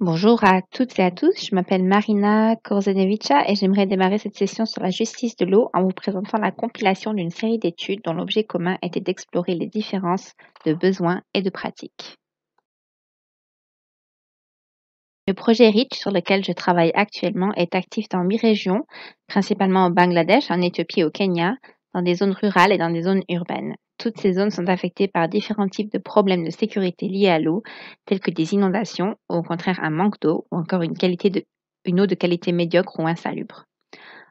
Bonjour à toutes et à tous, je m'appelle Marina Korzenevicha et j'aimerais démarrer cette session sur la justice de l'eau en vous présentant la compilation d'une série d'études dont l'objet commun était d'explorer les différences de besoins et de pratiques. Le projet RICH sur lequel je travaille actuellement est actif dans huit régions, principalement au Bangladesh, en Éthiopie et au Kenya, dans des zones rurales et dans des zones urbaines. Toutes ces zones sont affectées par différents types de problèmes de sécurité liés à l'eau, tels que des inondations, ou au contraire un manque d'eau, ou encore une, une eau de qualité médiocre ou insalubre.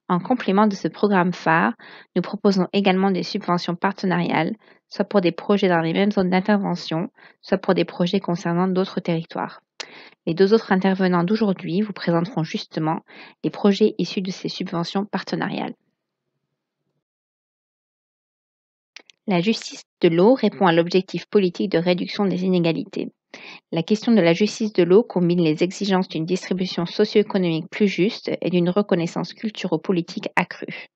En complément de ce programme phare, nous proposons également des subventions partenariales, soit pour des projets dans les mêmes zones d'intervention, soit pour des projets concernant d'autres territoires. Les deux autres intervenants d'aujourd'hui vous présenteront justement les projets issus de ces subventions partenariales. La justice de l'eau répond à l'objectif politique de réduction des inégalités. La question de la justice de l'eau combine les exigences d'une distribution socio-économique plus juste et d'une reconnaissance culturo-politique accrue.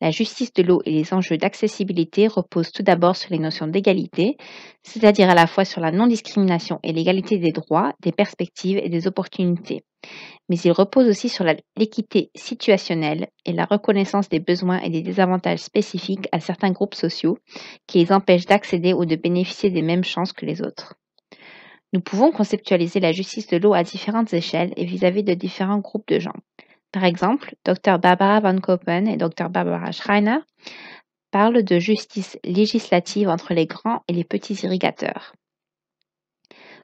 La justice de l'eau et les enjeux d'accessibilité reposent tout d'abord sur les notions d'égalité, c'est-à-dire à la fois sur la non-discrimination et l'égalité des droits, des perspectives et des opportunités mais il repose aussi sur l'équité situationnelle et la reconnaissance des besoins et des désavantages spécifiques à certains groupes sociaux qui les empêchent d'accéder ou de bénéficier des mêmes chances que les autres. Nous pouvons conceptualiser la justice de l'eau à différentes échelles et vis-à-vis de différents groupes de gens. Par exemple, Dr Barbara Van Koppen et Dr Barbara Schreiner parlent de justice législative entre les grands et les petits irrigateurs.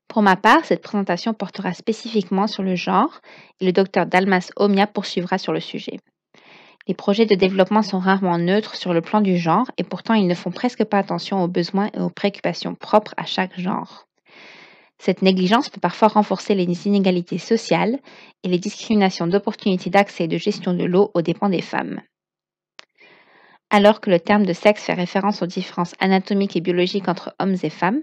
Pour ma part, cette présentation portera spécifiquement sur le genre et le docteur Dalmas Omia poursuivra sur le sujet. Les projets de développement sont rarement neutres sur le plan du genre et pourtant ils ne font presque pas attention aux besoins et aux préoccupations propres à chaque genre. Cette négligence peut parfois renforcer les inégalités sociales et les discriminations d'opportunités d'accès et de gestion de l'eau aux dépens des femmes. Alors que le terme de sexe fait référence aux différences anatomiques et biologiques entre hommes et femmes,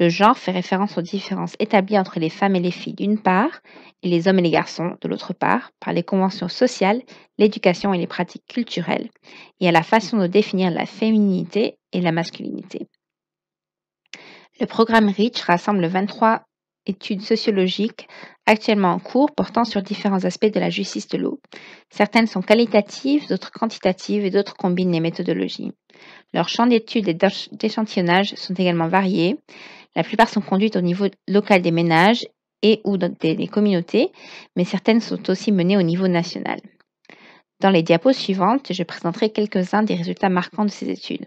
le genre fait référence aux différences établies entre les femmes et les filles d'une part, et les hommes et les garçons de l'autre part, par les conventions sociales, l'éducation et les pratiques culturelles, et à la façon de définir la féminité et la masculinité. Le programme REACH rassemble 23 études sociologiques actuellement en cours portant sur différents aspects de la justice de l'eau. Certaines sont qualitatives, d'autres quantitatives et d'autres combinent les méthodologies. Leurs champs d'études et d'échantillonnage sont également variés la plupart sont conduites au niveau local des ménages et ou des, des communautés, mais certaines sont aussi menées au niveau national. Dans les diapos suivantes, je présenterai quelques-uns des résultats marquants de ces études.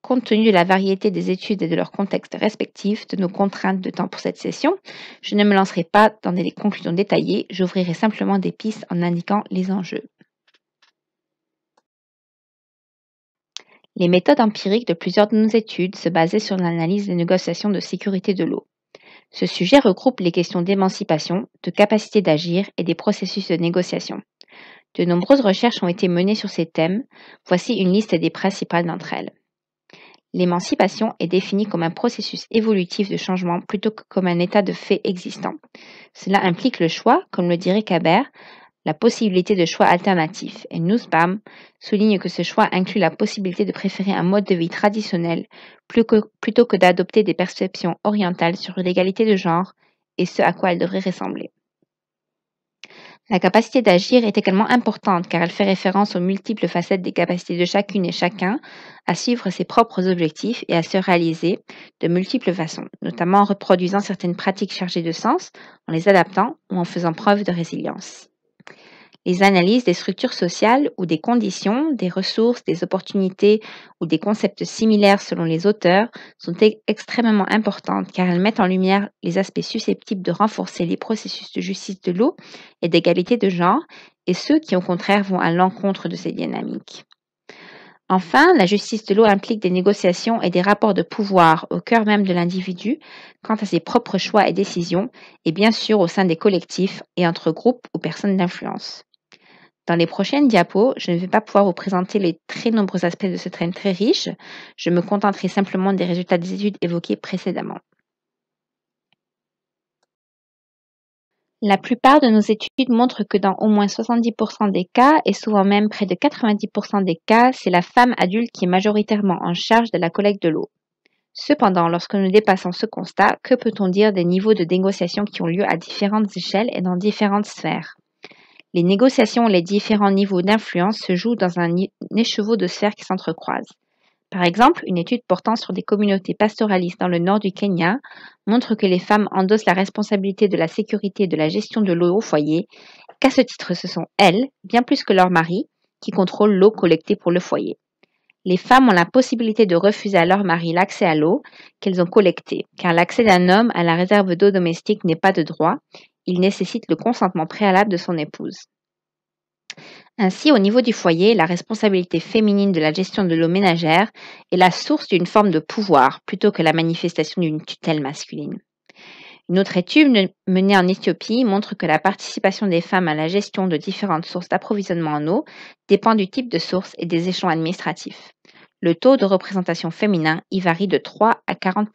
Compte tenu de la variété des études et de leur contexte respectif, de nos contraintes de temps pour cette session, je ne me lancerai pas dans des conclusions détaillées, j'ouvrirai simplement des pistes en indiquant les enjeux. Les méthodes empiriques de plusieurs de nos études se basaient sur l'analyse des négociations de sécurité de l'eau. Ce sujet regroupe les questions d'émancipation, de capacité d'agir et des processus de négociation. De nombreuses recherches ont été menées sur ces thèmes. Voici une liste des principales d'entre elles. L'émancipation est définie comme un processus évolutif de changement plutôt que comme un état de fait existant. Cela implique le choix, comme le dirait Cabert, la possibilité de choix alternatif, et Nussbaum souligne que ce choix inclut la possibilité de préférer un mode de vie traditionnel plutôt que d'adopter des perceptions orientales sur l'égalité de genre et ce à quoi elle devrait ressembler. La capacité d'agir est également importante car elle fait référence aux multiples facettes des capacités de chacune et chacun à suivre ses propres objectifs et à se réaliser de multiples façons, notamment en reproduisant certaines pratiques chargées de sens, en les adaptant ou en faisant preuve de résilience. Les analyses des structures sociales ou des conditions, des ressources, des opportunités ou des concepts similaires selon les auteurs sont e-, extrêmement importantes car elles mettent en lumière les aspects susceptibles de renforcer les processus de justice de l'eau et d'égalité de genre et ceux qui au contraire vont à l'encontre de ces dynamiques. Enfin, la justice de l'eau implique des négociations et des rapports de pouvoir au cœur même de l'individu quant à ses propres choix et décisions, et bien sûr au sein des collectifs et entre groupes ou personnes d'influence. Dans les prochaines diapos, je ne vais pas pouvoir vous présenter les très nombreux aspects de ce train très riche. Je me contenterai simplement des résultats des études évoquées précédemment. La plupart de nos études montrent que dans au moins 70% des cas, et souvent même près de 90% des cas, c'est la femme adulte qui est majoritairement en charge de la collecte de l'eau. Cependant, lorsque nous dépassons ce constat, que peut-on dire des niveaux de négociation qui ont lieu à différentes échelles et dans différentes sphères les négociations et les différents niveaux d'influence se jouent dans un écheveau de sphères qui s'entrecroisent. Par exemple, une étude portant sur des communautés pastoralistes dans le nord du Kenya montre que les femmes endossent la responsabilité de la sécurité et de la gestion de l'eau au foyer, qu'à ce titre ce sont elles, bien plus que leurs maris, qui contrôlent l'eau collectée pour le foyer. Les femmes ont la possibilité de refuser à leur mari l'accès à l'eau qu'elles ont collectée, car l'accès d'un homme à la réserve d'eau domestique n'est pas de droit, il nécessite le consentement préalable de son épouse. Ainsi, au niveau du foyer, la responsabilité féminine de la gestion de l'eau ménagère est la source d'une forme de pouvoir plutôt que la manifestation d'une tutelle masculine. Une autre étude menée en Éthiopie montre que la participation des femmes à la gestion de différentes sources d'approvisionnement en eau dépend du type de source et des échelons administratifs. Le taux de représentation féminin y varie de 3 à 40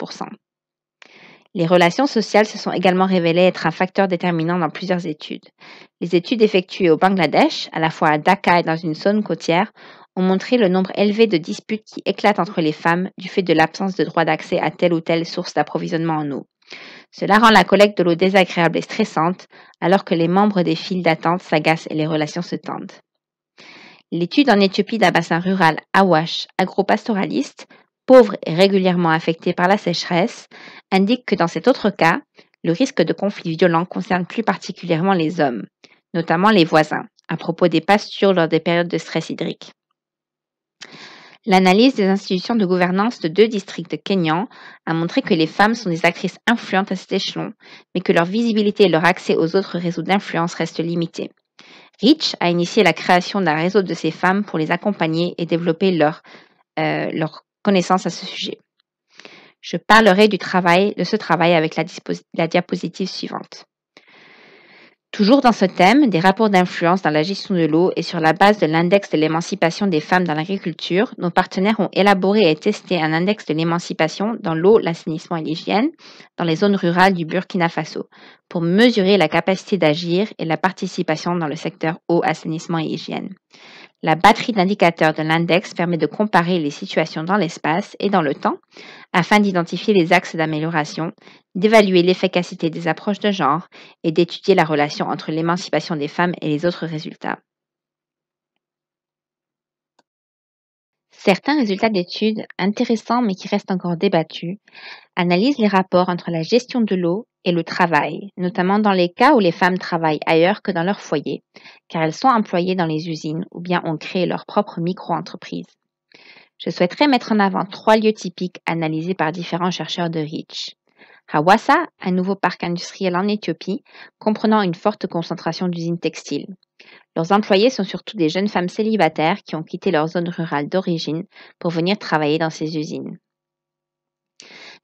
les relations sociales se sont également révélées être un facteur déterminant dans plusieurs études. Les études effectuées au Bangladesh, à la fois à Dhaka et dans une zone côtière, ont montré le nombre élevé de disputes qui éclatent entre les femmes du fait de l'absence de droit d'accès à telle ou telle source d'approvisionnement en eau. Cela rend la collecte de l'eau désagréable et stressante, alors que les membres des files d'attente s'agacent et les relations se tendent. L'étude en Éthiopie d'un bassin rural awash agropastoraliste, pauvres et régulièrement affectés par la sécheresse, indique que dans cet autre cas, le risque de conflits violents concerne plus particulièrement les hommes, notamment les voisins, à propos des pastures lors des périodes de stress hydrique. L'analyse des institutions de gouvernance de deux districts Kenyan a montré que les femmes sont des actrices influentes à cet échelon, mais que leur visibilité et leur accès aux autres réseaux d'influence restent limités. Rich a initié la création d'un réseau de ces femmes pour les accompagner et développer leur, euh, leur connaissances à ce sujet. Je parlerai du travail, de ce travail avec la, la diapositive suivante. Toujours dans ce thème, des rapports d'influence dans la gestion de l'eau et sur la base de l'index de l'émancipation des femmes dans l'agriculture, nos partenaires ont élaboré et testé un index de l'émancipation dans l'eau, l'assainissement et l'hygiène dans les zones rurales du Burkina Faso pour mesurer la capacité d'agir et la participation dans le secteur eau, assainissement et hygiène. La batterie d'indicateurs de l'index permet de comparer les situations dans l'espace et dans le temps afin d'identifier les axes d'amélioration, d'évaluer l'efficacité des approches de genre et d'étudier la relation entre l'émancipation des femmes et les autres résultats. Certains résultats d'études, intéressants mais qui restent encore débattus, analysent les rapports entre la gestion de l'eau et le travail, notamment dans les cas où les femmes travaillent ailleurs que dans leur foyer, car elles sont employées dans les usines ou bien ont créé leur propre micro-entreprise. Je souhaiterais mettre en avant trois lieux typiques analysés par différents chercheurs de Rich. Hawassa, un nouveau parc industriel en Éthiopie, comprenant une forte concentration d'usines textiles. Leurs employés sont surtout des jeunes femmes célibataires qui ont quitté leur zone rurale d'origine pour venir travailler dans ces usines.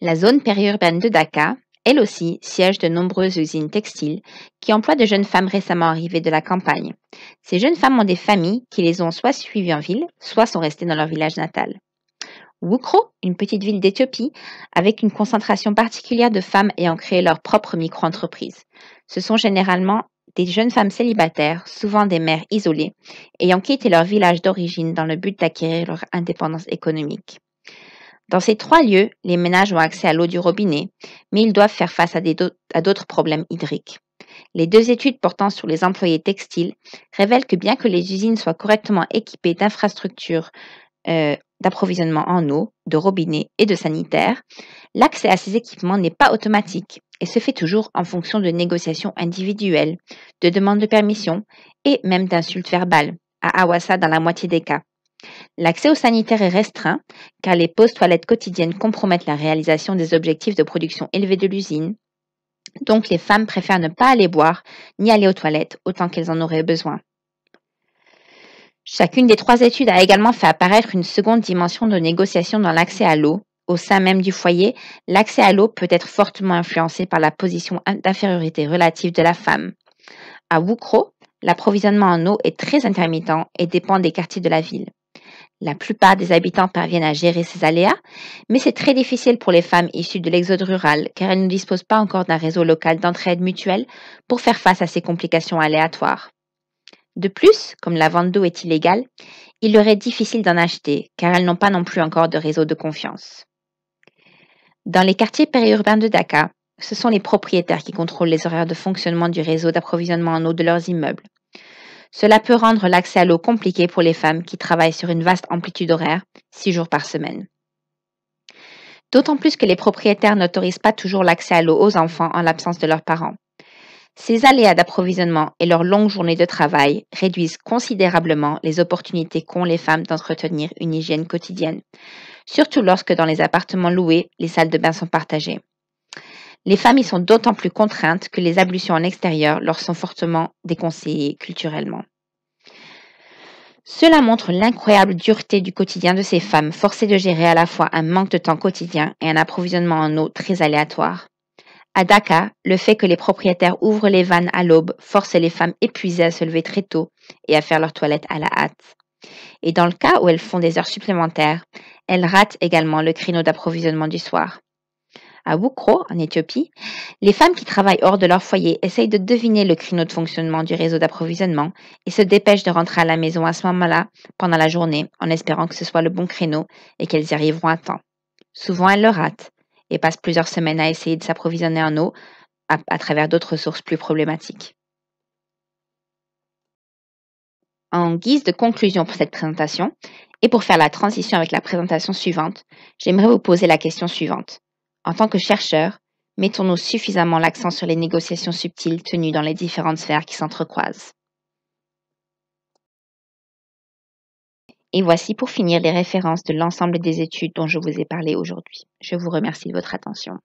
La zone périurbaine de Dhaka, elle aussi, siège de nombreuses usines textiles qui emploient de jeunes femmes récemment arrivées de la campagne. Ces jeunes femmes ont des familles qui les ont soit suivies en ville, soit sont restées dans leur village natal. Wukro, une petite ville d'Éthiopie, avec une concentration particulière de femmes ayant créé leur propre micro-entreprise. Ce sont généralement des jeunes femmes célibataires, souvent des mères isolées, ayant quitté leur village d'origine dans le but d'acquérir leur indépendance économique. Dans ces trois lieux, les ménages ont accès à l'eau du robinet, mais ils doivent faire face à d'autres problèmes hydriques. Les deux études portant sur les employés textiles révèlent que bien que les usines soient correctement équipées d'infrastructures euh, d'approvisionnement en eau, de robinet et de sanitaires, l'accès à ces équipements n'est pas automatique et se fait toujours en fonction de négociations individuelles, de demandes de permission et même d'insultes verbales, à Awassa dans la moitié des cas. L'accès aux sanitaires est restreint car les pauses toilettes quotidiennes compromettent la réalisation des objectifs de production élevés de l'usine. Donc les femmes préfèrent ne pas aller boire ni aller aux toilettes autant qu'elles en auraient besoin. Chacune des trois études a également fait apparaître une seconde dimension de négociation dans l'accès à l'eau. Au sein même du foyer, l'accès à l'eau peut être fortement influencé par la position d'infériorité relative de la femme. À Woukro, l'approvisionnement en eau est très intermittent et dépend des quartiers de la ville. La plupart des habitants parviennent à gérer ces aléas, mais c'est très difficile pour les femmes issues de l'exode rural car elles ne disposent pas encore d'un réseau local d'entraide mutuelle pour faire face à ces complications aléatoires. De plus, comme la vente d'eau est illégale, il leur est difficile d'en acheter car elles n'ont pas non plus encore de réseau de confiance. Dans les quartiers périurbains de Dakar, ce sont les propriétaires qui contrôlent les horaires de fonctionnement du réseau d'approvisionnement en eau de leurs immeubles. Cela peut rendre l'accès à l'eau compliqué pour les femmes qui travaillent sur une vaste amplitude horaire, six jours par semaine. D'autant plus que les propriétaires n'autorisent pas toujours l'accès à l'eau aux enfants en l'absence de leurs parents. Ces aléas d'approvisionnement et leurs longues journées de travail réduisent considérablement les opportunités qu'ont les femmes d'entretenir une hygiène quotidienne, surtout lorsque dans les appartements loués, les salles de bain sont partagées. Les femmes y sont d'autant plus contraintes que les ablutions en extérieur leur sont fortement déconseillées culturellement. Cela montre l'incroyable dureté du quotidien de ces femmes forcées de gérer à la fois un manque de temps quotidien et un approvisionnement en eau très aléatoire. À Dhaka, le fait que les propriétaires ouvrent les vannes à l'aube force les femmes épuisées à se lever très tôt et à faire leur toilette à la hâte. Et dans le cas où elles font des heures supplémentaires, elles ratent également le créneau d'approvisionnement du soir. À Wukro, en Éthiopie, les femmes qui travaillent hors de leur foyer essayent de deviner le créneau de fonctionnement du réseau d'approvisionnement et se dépêchent de rentrer à la maison à ce moment-là pendant la journée en espérant que ce soit le bon créneau et qu'elles y arriveront à temps. Souvent elles le ratent, et passe plusieurs semaines à essayer de s'approvisionner en eau à, à travers d'autres sources plus problématiques. En guise de conclusion pour cette présentation, et pour faire la transition avec la présentation suivante, j'aimerais vous poser la question suivante. En tant que chercheur, mettons-nous suffisamment l'accent sur les négociations subtiles tenues dans les différentes sphères qui s'entrecroisent Et voici pour finir les références de l'ensemble des études dont je vous ai parlé aujourd'hui. Je vous remercie de votre attention.